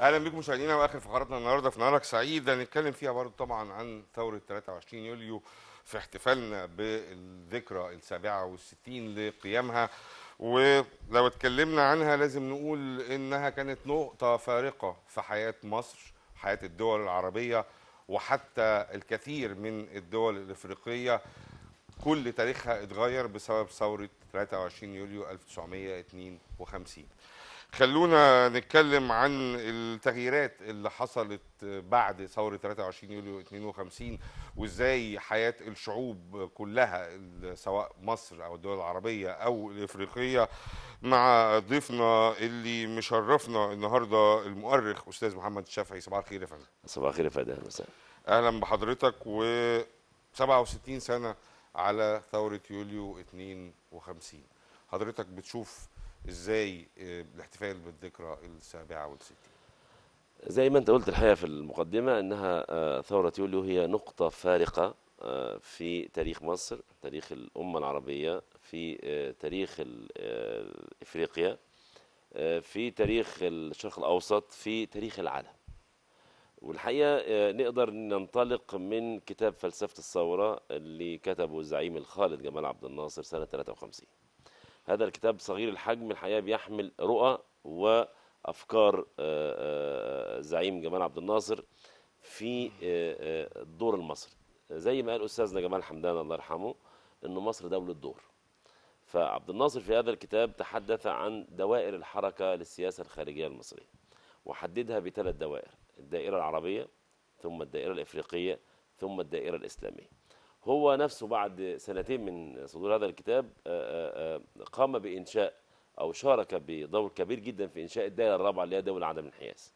اهلا بكم مشاهدينا واخر فقراتنا النهارده في نهارك سعيد هنتكلم فيها برضه طبعا عن ثوره 23 يوليو في احتفالنا بالذكرى ال 67 لقيامها ولو اتكلمنا عنها لازم نقول انها كانت نقطه فارقه في حياه مصر حياه الدول العربيه وحتى الكثير من الدول الافريقيه كل تاريخها اتغير بسبب ثوره 23 يوليو 1952 خلونا نتكلم عن التغييرات اللي حصلت بعد ثورة 23 يوليو 52 وازاي حياة الشعوب كلها سواء مصر او الدول العربية او الافريقية مع ضيفنا اللي مشرفنا النهاردة المؤرخ استاذ محمد الشافعي صباح الخير يا فندم صباح الخير يا فندم اهلا وسهلا اهلا بحضرتك و 67 سنة على ثورة يوليو 52 حضرتك بتشوف ازاي آه، الاحتفال بالذكرى السابعه والستين زي ما انت قلت الحقيقه في المقدمه انها آه، ثوره يوليو هي نقطه فارقه آه، في تاريخ مصر تاريخ الامه العربيه في تاريخ افريقيا في تاريخ الشرق الاوسط في تاريخ العالم والحقيقه نقدر ننطلق من كتاب فلسفه الثوره اللي كتبه الزعيم الخالد جمال عبد الناصر سنه 53 هذا الكتاب صغير الحجم الحقيقة بيحمل رؤى وأفكار آه، آه، زعيم جمال عبد الناصر في آه، الدور المصري زي ما قال أستاذنا جمال حمدان الله يرحمه أن مصر دولة دور فعبد الناصر في هذا الكتاب تحدث عن دوائر الحركة للسياسة الخارجية المصرية وحددها بثلاث دوائر الدائرة العربية ثم الدائرة الإفريقية ثم الدائرة الإسلامية هو نفسه بعد سنتين من صدور هذا الكتاب آه، آه، آه، قام بإنشاء أو شارك بدور كبير جدا في إنشاء الدائرة الرابعة اللي هي دولة عدم الانحياز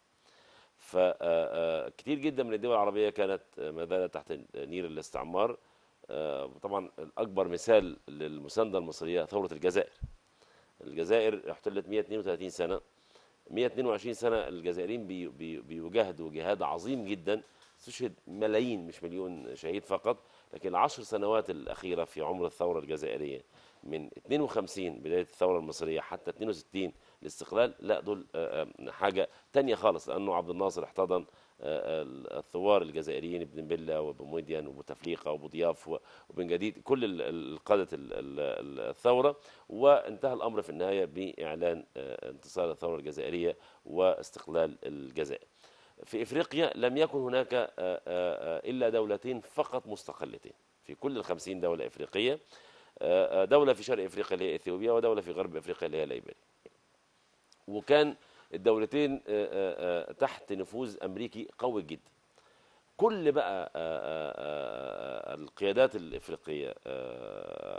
فكتير جدا من الدول العربية كانت ما زالت تحت نير الاستعمار طبعا الأكبر مثال للمساندة المصرية ثورة الجزائر الجزائر احتلت 132 سنة 122 سنة الجزائريين بيجاهدوا جهاد عظيم جدا استشهد ملايين مش مليون شهيد فقط لكن العشر سنوات الأخيرة في عمر الثورة الجزائرية من 52 بداية الثورة المصرية حتى 62 الاستقلال لا دول آه، آه، حاجة تانية خالص لأنه عبد الناصر احتضن آه، الثوار الجزائريين ابن بلة وبموديان وبوتفليقة وبضياف وبن جديد كل القادة الثورة وانتهى الأمر في النهاية بإعلان انتصار الثورة الجزائرية واستقلال الجزائر في إفريقيا لم يكن هناك آه، آه، آه، إلا دولتين فقط مستقلتين في كل الخمسين دولة إفريقية دولة في شرق إفريقيا اللي هي إثيوبيا ودولة في غرب إفريقيا اللي هي ليبيريا وكان الدولتين تحت نفوذ أمريكي قوي جدا كل بقى القيادات الإفريقية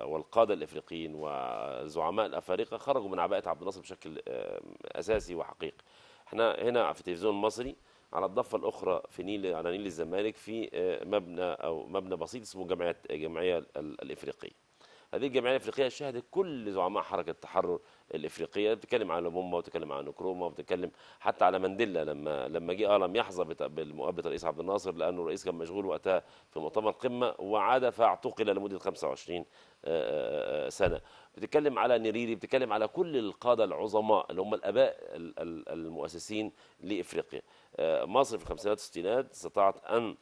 والقادة الإفريقيين وزعماء الأفارقة خرجوا من عباءة عبد الناصر بشكل أساسي وحقيقي احنا هنا في التلفزيون المصري على الضفه الاخرى في نيل على نيل الزمالك في آه، مبنى او مبنى بسيط اسمه جمعيه الجمعيه آه، الافريقيه هذه الجمعيه الافريقيه شهدت كل زعماء حركه التحرر الافريقيه بتتكلم على لومومبا وتتكلم على نكروما وبتتكلم حتى على مانديلا لما لما جه اه لم يحظى بمقابله الرئيس عبد الناصر لانه الرئيس كان مشغول وقتها في مؤتمر قمه وعاد فاعتقل لمده 25 آه، سنه بتتكلم على نيريري بتتكلم على كل القاده العظماء اللي هم الاباء المؤسسين لافريقيا آه، مصر في الخمسينات والستينات استطاعت أن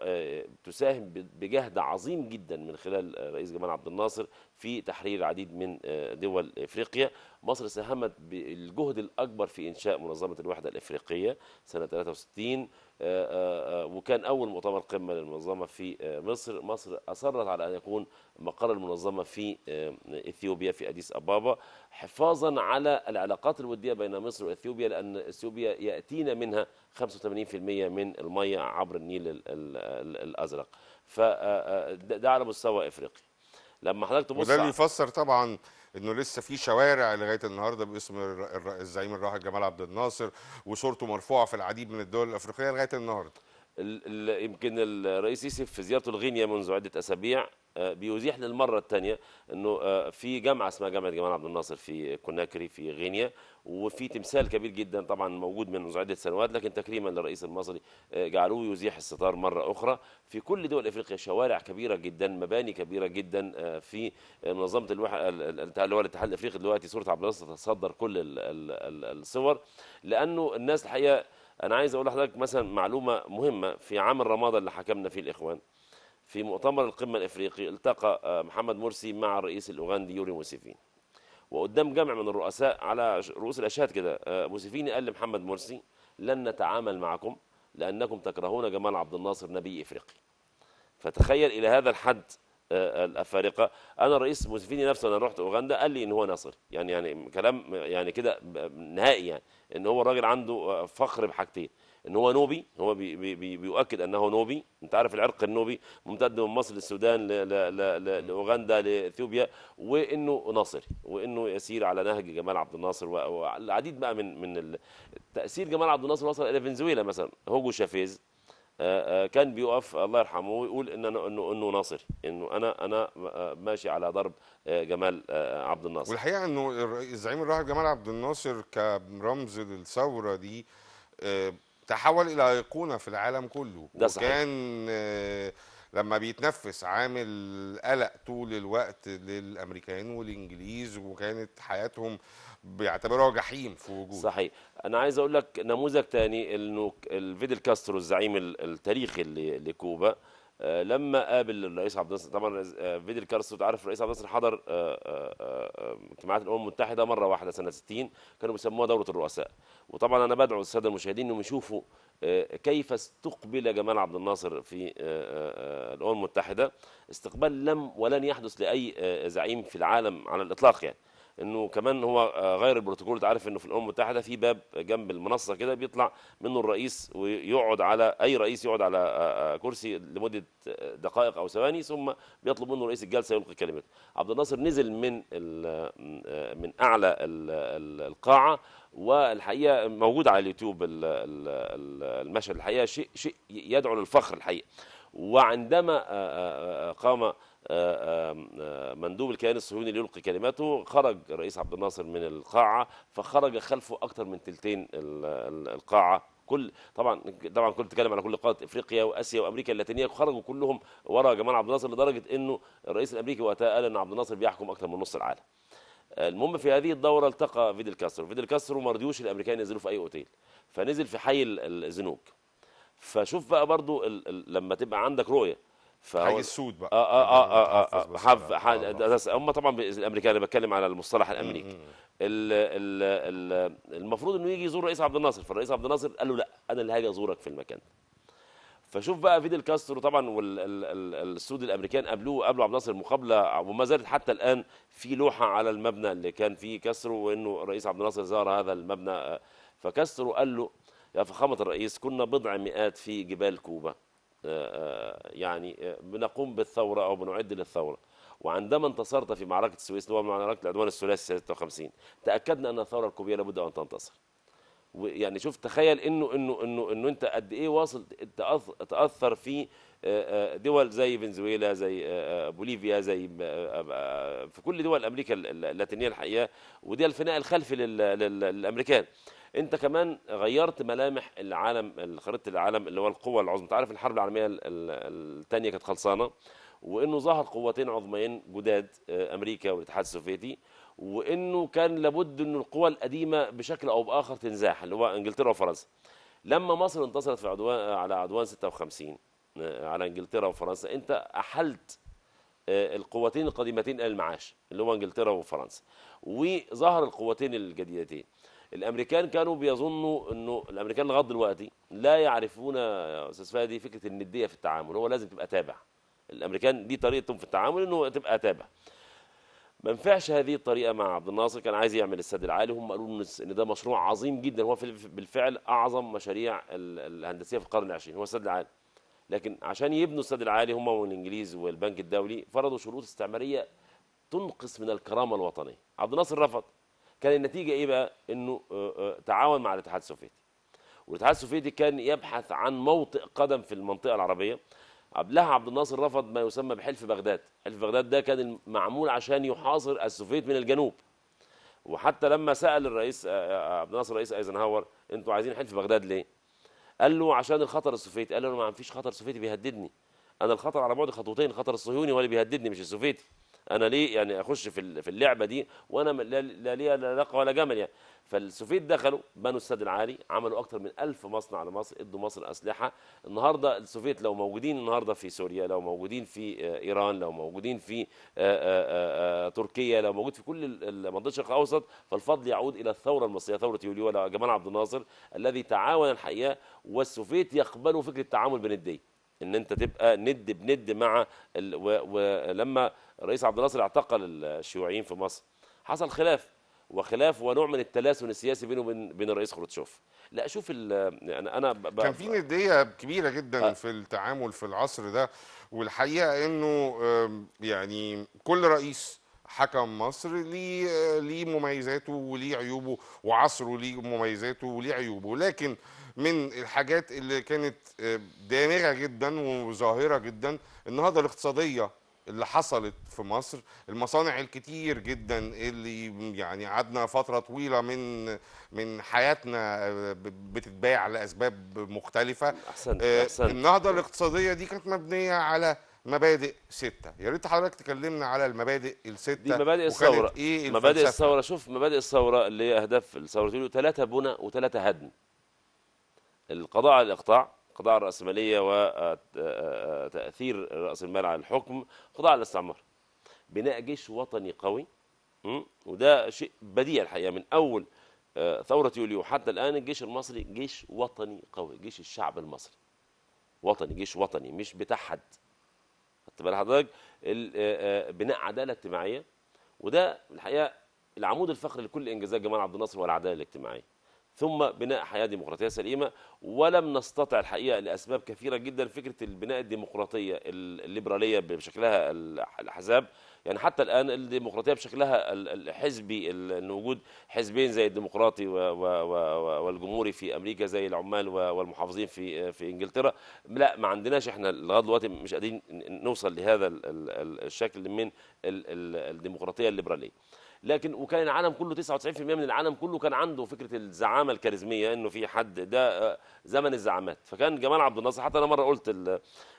آه، تساهم بجهد عظيم جدا من خلال آه، رئيس جمال عبد الناصر في تحرير العديد من دول افريقيا مصر ساهمت بالجهد الاكبر في انشاء منظمه الوحده الافريقيه سنه 63 آه، آه، آه، وكان أول مؤتمر قمة للمنظمة في مصر مصر أصرت على أن يكون مقر المنظمة في إثيوبيا في أديس أبابا حفاظا على العلاقات الودية بين مصر وإثيوبيا لأن إثيوبيا يأتينا منها 85% من المية عبر النيل الأزرق فده على مستوى إفريقيا لما حضرتك تبص وده اللي يفسر طبعا انه لسه في شوارع لغايه النهارده باسم الزعيم الراحل جمال عبد الناصر وصورته مرفوعه في العديد من الدول الافريقيه لغايه النهارده يمكن الرئيس سيسي في زيارته لغينيا منذ عده اسابيع آه، بيزيح للمره الثانيه انه آه، في جامعه اسمها جامعه جمال عبد الناصر في كوناكري في غينيا وفي تمثال كبير جدا طبعا موجود منذ عده سنوات لكن تكريما للرئيس المصري آه، جعلوه يزيح الستار مره اخرى في كل دول افريقيا شوارع كبيره جدا مباني كبيره جدا في منظمه الوح... اللي هو الاتحاد الافريقي دلوقتي صوره عبد الناصر تتصدر كل الصور لانه الناس الحقيقه انا عايز اقول لحضرتك مثلا معلومه مهمه في عام الرمادة اللي حكمنا فيه الاخوان في مؤتمر القمة الإفريقي التقى آه، محمد مرسي مع الرئيس الأوغندي يوري موسيفين وقدام جمع من الرؤساء على رؤوس الأشهاد كده آه، موسيفيني قال لمحمد مرسي لن نتعامل معكم لأنكم تكرهون جمال عبد الناصر نبي إفريقي فتخيل إلى هذا الحد آه، الافارقه انا الرئيس موسيفيني نفسه انا رحت اوغندا قال لي ان هو ناصر يعني يعني كلام يعني كده نهائي يعني ان هو الراجل عنده فخر بحاجتين ان هو نوبي هو بي بي بي بيؤكد انه نوبي انت عارف العرق النوبي ممتد من مصر للسودان لاوغندا لاثيوبيا وانه ناصري وانه يسير على نهج جمال عبد الناصر والعديد بقى من من تاثير جمال عبد الناصر وصل الى فنزويلا مثلا هوجو شافيز آه، آه، كان بيقف الله يرحمه ويقول ان انا انه انه ناصري انه انا انا آه، ماشي على ضرب جمال عبد الناصر والحقيقه انه الزعيم الراحل جمال عبد الناصر كرمز للثوره دي تحول الى ايقونه في العالم كله ده صحيح. وكان آه، لما بيتنفس عامل قلق طول الوقت للامريكان والانجليز وكانت حياتهم بيعتبروها جحيم في وجوده صحيح انا عايز اقول لك نموذج تاني انه الفيدل كاسترو الزعيم التاريخي لكوبا آه، لما قابل الرئيس عبد الناصر طبعا آه، فيدل كارسو تعرف الرئيس عبد الناصر حضر آه، اجتماعات الامم المتحده مره واحده سنه 60 كانوا بيسموها دوره الرؤساء وطبعا انا بدعو الساده المشاهدين انهم يشوفوا كيف استقبل جمال عبد الناصر في الامم المتحده استقبال لم ولن يحدث لاي زعيم في العالم على الاطلاق يعني انه كمان هو آه، غير البروتوكول انت عارف انه في الامم المتحده في باب جنب المنصه كده بيطلع منه الرئيس ويقعد على اي رئيس يقعد على آه، آه، كرسي لمده دقائق او ثواني ثم بيطلب منه رئيس الجلسه يلقي كلمته عبد الناصر نزل من من اعلى القاعه والحقيقه موجود على اليوتيوب المشهد الحقيقه شيء شيء يدعو للفخر الحقيقه وعندما قام آه، آه، مندوب الكيان الصهيوني ليلقي كلمته خرج الرئيس عبد الناصر من القاعة فخرج خلفه أكثر من تلتين القاعة كل طبعا طبعا كنت بتكلم على كل قاره افريقيا واسيا وامريكا اللاتينيه خرجوا كلهم ورا جمال عبد الناصر لدرجه انه الرئيس الامريكي وقتها قال ان عبد الناصر بيحكم اكثر من نص العالم. المهم في هذه الدوره التقى فيدل كاسترو، فيدل كاسترو ما رضيوش الامريكان ينزلوا في اي اوتيل فنزل في حي الزنوج. فشوف بقى برضو لما تبقى عندك رؤيه فهو السود بقى اه اه يعني آه،, اه اه حف آه، آه. هم طبعا الامريكان انا بتكلم على المصطلح الامريكي الـ الـ الـ المفروض انه يجي يزور الرئيس عبد الناصر فالرئيس عبد الناصر قال له لا انا اللي هاجي ازورك في المكان فشوف بقى فيديل كاسترو طبعا والسود الامريكان قابلوه قابلوا عبد الناصر مقابله وما زالت حتى الان في لوحه على المبنى اللي كان فيه كاسترو وانه الرئيس عبد الناصر زار هذا المبنى فكاسترو قال له يا فخامه الرئيس كنا بضع مئات في جبال كوبا آه، آه، يعني آه، بنقوم بالثورة أو بنعد للثورة وعندما انتصرت في معركة السويس اللي هو معركة العدوان الثلاثي 56 تأكدنا أن الثورة الكوبية لابد أن تنتصر ويعني شوف تخيل انه انه انه انه انت قد ايه واصل تاثر في دول زي فنزويلا زي بوليفيا زي في كل دول امريكا اللاتينيه الحقيقه ودي الفناء الخلفي للامريكان انت كمان غيرت ملامح العالم خريطه العالم اللي هو القوى العظمى انت عارف الحرب العالميه الثانيه كانت خلصانه وانه ظهر قوتين عظميين جداد آه، امريكا والاتحاد السوفيتي وانه كان لابد ان القوى القديمه بشكل او باخر تنزاح اللي هو انجلترا وفرنسا لما مصر انتصرت في عدوان على عدوان 56 آه، على انجلترا وفرنسا انت احلت آه، القوتين القديمتين المعاش اللي هو انجلترا وفرنسا وظهر القوتين الجديدتين الامريكان كانوا بيظنوا انه الامريكان لغايه دلوقتي لا يعرفون يا استاذ فادي فكره النديه في التعامل هو لازم تبقى تابع الامريكان دي طريقتهم في التعامل انه تبقى تابع ما نفعش هذه الطريقه مع عبد الناصر كان عايز يعمل السد العالي هم قالوا ان ده مشروع عظيم جدا هو بالفعل اعظم مشاريع الهندسيه في القرن العشرين هو السد العالي لكن عشان يبنوا السد العالي هم والانجليز والبنك الدولي فرضوا شروط استعماريه تنقص من الكرامه الوطنيه عبد الناصر رفض كان النتيجه ايه بقى انه آه، آه، تعاون مع الاتحاد السوفيتي والاتحاد السوفيتي كان يبحث عن موطئ قدم في المنطقه العربيه قبلها عبد الناصر رفض ما يسمى بحلف بغداد حلف بغداد ده كان معمول عشان يحاصر السوفيت من الجنوب وحتى لما سال الرئيس آه، عبد الناصر رئيس ايزنهاور انتوا عايزين حلف بغداد ليه قال له عشان الخطر السوفيتي قال له ما فيش خطر سوفيتي بيهددني انا الخطر على بعد خطوتين خطر الصهيوني هو اللي بيهددني مش السوفيتي انا ليه يعني اخش في في اللعبه دي وانا لا ليا لا لقى ولا جمل يعني فالسوفيت دخلوا بنوا السد العالي عملوا اكثر من ألف مصنع لمصر ادوا مصر اسلحه النهارده السوفيت لو موجودين النهارده في سوريا لو موجودين في آه، ايران لو موجودين في آه، آه، تركيا لو موجود في كل منطقه الشرق الاوسط فالفضل يعود الى الثوره المصريه ثوره يوليو جمال عبد الناصر الذي تعاون الحقيقه والسوفيت يقبلوا فكره التعامل بنديه ان انت تبقى ند بند مع ال... ولما و... الرئيس عبد الناصر اعتقل الشيوعيين في مصر حصل خلاف وخلاف ونوع من التلاسن السياسي بينه وبين بين الرئيس خروتشوف لا شوف يعني انا انا كان في نديه كبيره جدا أه في التعامل في العصر ده والحقيقه انه يعني كل رئيس حكم مصر ليه ليه مميزاته وليه عيوبه وعصره ليه مميزاته وليه عيوبه لكن من الحاجات اللي كانت دامغه جدا وظاهره جدا النهضه الاقتصاديه اللي حصلت في مصر المصانع الكتير جدا اللي يعني قعدنا فتره طويله من من حياتنا آه، بتتباع لاسباب مختلفه أحسن. آه، أحسن. النهضه الاقتصاديه دي كانت مبنيه على مبادئ ستة يا ريت حضرتك تكلمنا على المبادئ الستة دي مبادئ الثورة إيه مبادئ الثورة شوف مبادئ الثورة اللي هي أهداف الثورة ثلاثة بنى وثلاثة هدم القضاء على الإقطاع القضاء الرأسمالية وتأثير آه، آه، آه، رأس المال على الحكم خضاع الاستعمار بناء جيش وطني قوي وده شيء بديع الحقيقة من أول ثورة يوليو حتى الآن الجيش المصري جيش وطني قوي جيش الشعب المصري وطني جيش وطني مش بتحد حد لحضرتك بناء عدالة اجتماعية وده الحقيقة العمود الفقري لكل إنجازات جمال عبد الناصر والعدالة الاجتماعية ثم بناء حياة ديمقراطية سليمة ولم نستطع الحقيقة لأسباب كثيرة جدا فكرة البناء الديمقراطية الليبرالية بشكلها الأحزاب يعني حتى الآن الديمقراطية بشكلها الحزبي أن وجود حزبين زي الديمقراطي والجمهوري في أمريكا زي العمال والمحافظين في في إنجلترا لا ما عندناش احنا لغاية دلوقتي مش قادرين نوصل لهذا الشكل من الديمقراطية الليبرالية لكن وكان العالم كله 99% من العالم كله كان عنده فكره الزعامه الكاريزميه انه في حد ده آه، زمن الزعامات فكان جمال عبد الناصر حتى انا مره قلت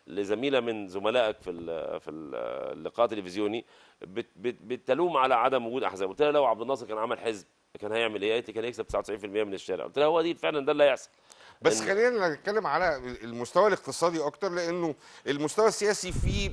لزميله من زملائك في في اللقاء التلفزيوني بتلوم على عدم وجود احزاب قلت لها لو عبد الناصر كان عمل حزب كان هيعمل ايه؟ قالت لي كان هيكسب 99% من الشارع قلت لها هو دي فعلا ده اللي هيحصل بس خلينا نتكلم على المستوى الاقتصادي اكتر لانه المستوى السياسي فيه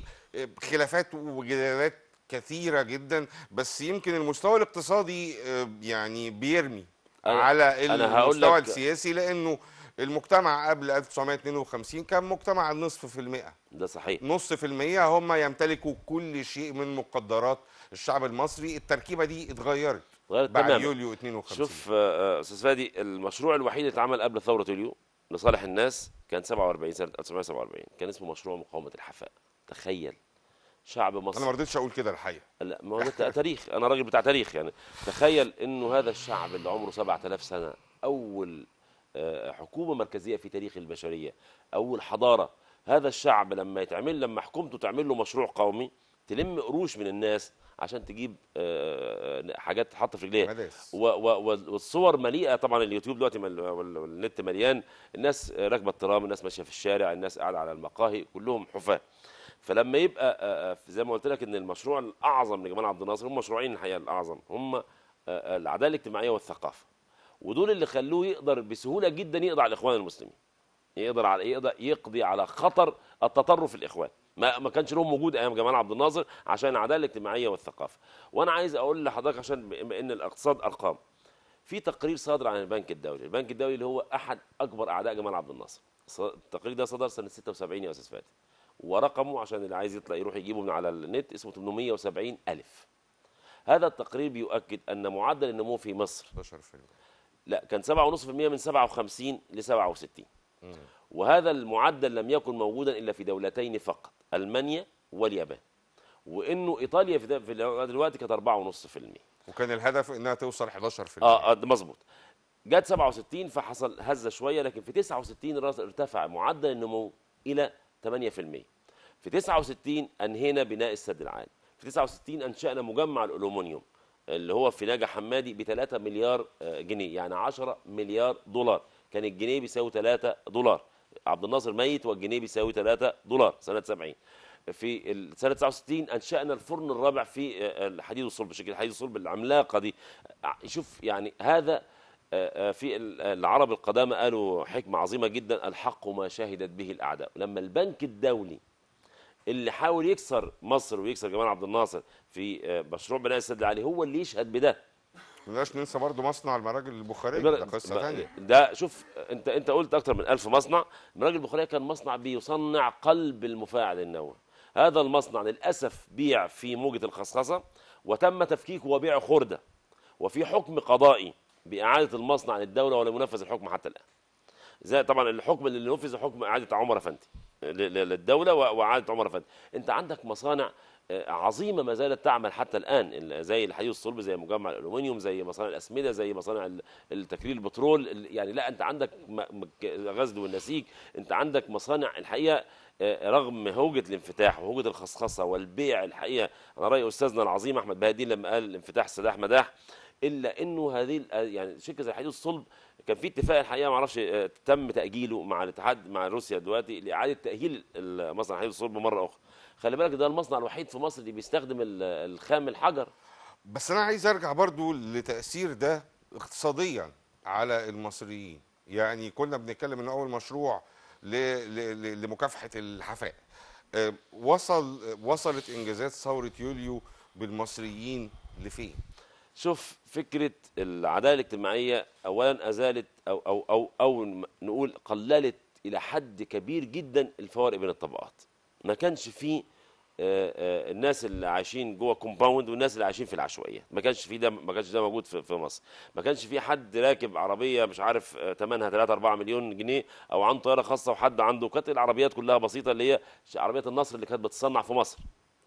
خلافات وجدالات كثيره جدا بس يمكن المستوى الاقتصادي آه، يعني بيرمي أنا على المستوى السياسي لانه المجتمع قبل 1952 كان مجتمع النصف في المئة ده صحيح نص في المئة هم يمتلكوا كل شيء من مقدرات الشعب المصري التركيبة دي اتغيرت اتغيرت بعد تمام. يوليو 52 شوف آه، آه، أستاذ فادي المشروع الوحيد اللي اتعمل قبل ثورة يوليو لصالح الناس كان 47 سنة 1947 كان اسمه مشروع مقاومة الحفاء تخيل شعب مصر انا ما رضيتش اقول كده الحقيقه لا ما هو تاريخ انا راجل بتاع تاريخ يعني تخيل انه هذا الشعب اللي عمره 7000 سنه اول آه، حكومه مركزيه في تاريخ البشريه اول حضاره هذا الشعب لما يتعمل لما حكومته تعمل له مشروع قومي تلم قروش من الناس عشان تجيب آه، آه، حاجات تحط في رجليها والصور مليئه طبعا اليوتيوب دلوقتي والنت مليان الناس راكبه الترام الناس ماشيه في الشارع الناس قاعده على المقاهي كلهم حفاه فلما يبقى زي ما قلت لك ان المشروع الاعظم لجمال عبد الناصر هم مشروعين الحقيقه الاعظم هم العداله الاجتماعيه والثقافه ودول اللي خلوه يقدر بسهوله جدا يقضي على الاخوان المسلمين يقدر على يقدر يقضي على خطر التطرف الاخوان ما ما كانش لهم وجود ايام جمال عبد الناصر عشان العداله الاجتماعيه والثقافه وانا عايز اقول لحضرتك عشان بما ان الاقتصاد ارقام في تقرير صادر عن البنك الدولي البنك الدولي اللي هو احد اكبر اعداء جمال عبد الناصر التقرير ده صدر سنه 76 يا استاذ فادي ورقمه عشان اللي عايز يطلع يروح يجيبه من على النت اسمه 870 ألف هذا التقرير بيؤكد أن معدل النمو في مصر 11% لا كان 7.5% من 57 ل 67 وهذا المعدل لم يكن موجودا إلا في دولتين فقط ألمانيا واليابان وانه ايطاليا في, دلوقتي كانت 4.5% وكان الهدف انها توصل 11% اه, آه مظبوط جت 67 فحصل هزه شويه لكن في 69 ارتفع معدل النمو الى 8% في 69 انهينا بناء السد العالي في 69 انشانا مجمع الالومنيوم اللي هو في نجا حمادي ب 3 مليار آه، جنيه يعني 10 مليار دولار كان الجنيه بيساوي 3 دولار عبد الناصر ميت والجنيه بيساوي 3 دولار سنه 70 في سنه 69 انشانا الفرن الرابع في الحديد آه، آه، والصلب شكل الحديد والصلب العملاقه دي شوف يعني هذا آه، آه، في العرب القدامى قالوا حكمة عظيمة جدا الحق ما شهدت به الأعداء لما البنك الدولي اللي حاول يكسر مصر ويكسر جمال عبد الناصر في آه، مشروع بناء السد العالي هو اللي يشهد بده بلاش ننسى برضه مصنع المراجل البخاريه ده قصه ثانيه ده شوف انت انت قلت اكتر من 1000 مصنع المراجل البخاريه كان مصنع بيصنع قلب المفاعل النووي هذا المصنع للاسف بيع في موجه الخصخصه وتم تفكيكه وبيع خرده وفي حكم قضائي باعاده المصنع للدوله ولم ينفذ الحكم حتى الان زي طبعا الحكم اللي نفذ حكم اعاده عمر افندي للدوله واعاده عمر افندي انت عندك مصانع آه، عظيمه ما زالت تعمل حتى الان زي الحديد الصلب زي مجمع الالومنيوم زي مصانع الاسمده زي مصانع التكرير البترول يعني لا انت عندك غزل والنسيج انت عندك مصانع الحقيقه آه، رغم هوجة الانفتاح وهوجة الخصخصة والبيع الحقيقة أنا رأي أستاذنا العظيم أحمد بهدين لما قال الانفتاح سداح مداح الا انه هذه آه، يعني شركه زي الحديد الصلب كان في اتفاق الحقيقه ما اعرفش آه، تم تاجيله مع الاتحاد مع روسيا دلوقتي لاعاده تاهيل مصنع الحديد الصلب مره اخرى خلي بالك ده المصنع الوحيد في مصر اللي بيستخدم الخام الحجر بس انا عايز ارجع برضو لتاثير ده اقتصاديا على المصريين يعني كنا بنتكلم ان اول مشروع لمكافحه الحفاء آه، وصل وصلت انجازات ثوره يوليو بالمصريين لفين شوف فكرة العدالة الاجتماعية أولا أزالت أو, أو, أو, أو نقول قللت إلى حد كبير جدا الفوارق بين الطبقات ما كانش في آه، آه، الناس اللي عايشين جوه كومباوند والناس اللي عايشين في العشوائيه ما كانش في ده ما كانش ده موجود في, في مصر ما كانش في حد راكب عربيه مش عارف ثمنها 3 4 مليون جنيه او عنده طياره خاصه وحد عنده كانت العربيات كلها بسيطه اللي هي عربيات النصر اللي كانت بتصنع في مصر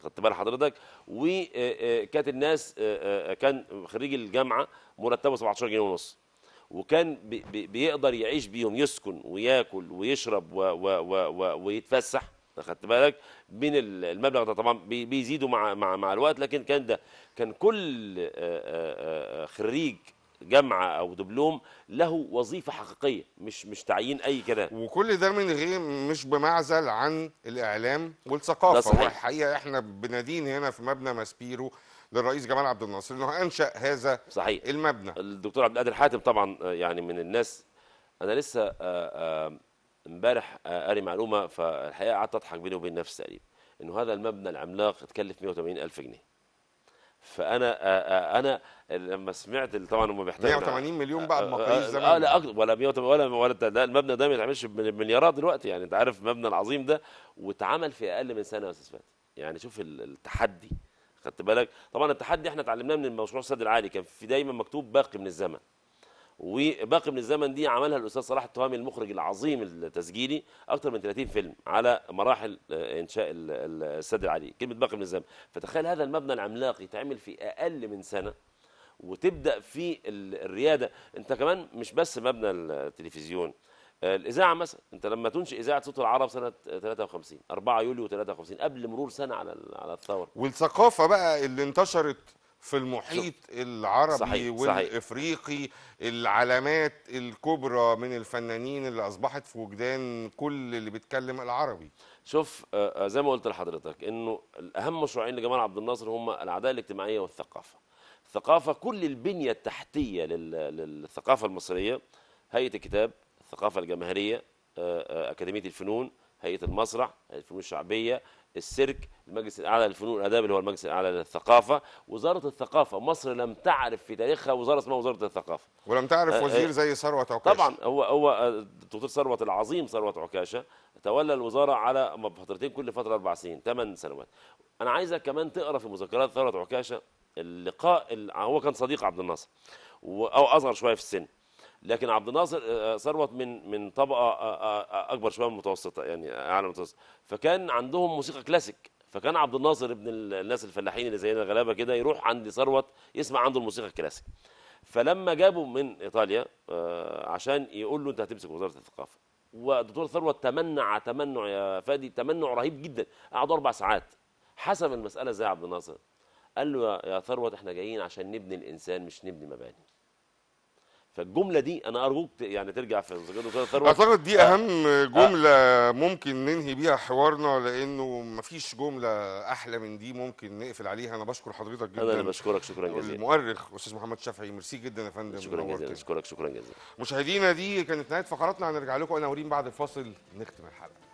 خدت بال حضرتك وكانت آه، آه، الناس آه، كان خريج الجامعه مرتبه 17 جنيه ونص وكان بيقدر يعيش بيهم يسكن وياكل ويشرب و و و و ويتفسح خدت بالك من المبلغ ده طبعا بيزيدوا مع مع مع الوقت لكن كان ده كان كل خريج جامعه او دبلوم له وظيفه حقيقيه مش مش تعيين اي كلام وكل ده من غير مش بمعزل عن الاعلام والثقافه والحقيقه احنا بنادين هنا في مبنى ماسبيرو للرئيس جمال عبد الناصر انه انشا هذا صحيح. المبنى الدكتور عبد القادر حاتم طبعا آه، يعني من الناس انا لسه آه، آه، امبارح قاري معلومه فالحقيقه قعدت اضحك بيني وبين نفسي تقريبا انه هذا المبنى العملاق اتكلف 180 الف جنيه فانا آآ آه، آه، انا لما سمعت طبعا هم بيحتاجوا 180 مليون بقى المقاييس آه، زمان اه لا اكتر ولا 180 ولا ولا المبنى ده ما يتعملش بمليارات دلوقتي يعني انت عارف المبنى العظيم ده واتعمل في اقل من سنه يا استاذ فادي يعني شوف التحدي خدت بالك طبعا التحدي احنا اتعلمناه من المشروع السد العالي كان في دايما مكتوب باقي من الزمن وباقي من الزمن دي عملها الاستاذ صلاح التهامي المخرج العظيم التسجيلي اكتر من 30 فيلم على مراحل آه، انشاء السد العالي كلمه باقي من الزمن فتخيل هذا المبنى العملاق يتعمل في اقل من سنه وتبدا في الرياده انت كمان مش بس مبنى التلفزيون آه، الاذاعه مثلا انت لما تنشئ اذاعه صوت العرب سنه 53 4 يوليو 53 قبل مرور سنه على على الثوره والثقافه بقى اللي انتشرت في المحيط العربي صحيح. والافريقي العلامات الكبرى من الفنانين اللي اصبحت في وجدان كل اللي بيتكلم العربي شوف آه، آه، زي ما قلت لحضرتك انه اهم مشروعين لجمال عبد الناصر هم العداله الاجتماعيه والثقافه الثقافه كل البنيه التحتيه للثقافه المصريه هيئه الكتاب الثقافه الجماهيريه آه، اكاديميه الفنون هيئه المسرح الفنون الشعبيه السيرك المجلس الاعلى للفنون والاداب اللي هو المجلس الاعلى للثقافه وزاره الثقافه مصر لم تعرف في تاريخها وزاره اسمها وزاره الثقافه ولم تعرف آه، آه، وزير زي ثروت عكاشه طبعا هو هو الدكتور آه، ثروت العظيم ثروت عكاشه تولى الوزاره على فترتين كل فتره اربع سنين ثمان سنوات انا عايزك كمان تقرا في مذكرات ثروت عكاشه اللقاء هو كان صديق عبد الناصر او اصغر شويه في السن لكن عبد الناصر آه، آه، ثروت من من طبقه آه، اكبر شويه من المتوسطه يعني اعلى متوسطه فكان عندهم موسيقى كلاسيك فكان عبد الناصر ابن الناس الفلاحين اللي زينا الغلابه كده يروح عند ثروت يسمع عنده الموسيقى الكلاسيك فلما جابوا من ايطاليا عشان يقول له انت هتمسك وزاره الثقافه ودكتور ثروت تمنع تمنع يا فادي تمنع رهيب جدا قعدوا اربع ساعات حسب المساله ازاي عبد الناصر قال له يا ثروت احنا جايين عشان نبني الانسان مش نبني مباني فالجمله دي انا ارجوك يعني ترجع في اعتقد دي آه. اهم آه. جمله آه. ممكن ننهي بيها حوارنا لانه مفيش جمله احلى من دي ممكن نقفل عليها انا بشكر حضرتك جدا انا بشكرك شكرا جزيلا المؤرخ استاذ محمد شافعي ميرسي جدا يا فندم شكرا جزيلا بشكرك شكرا جزيلا مشاهدينا دي كانت نهايه فقراتنا هنرجع لكم انا وريم بعد الفاصل نختم الحلقه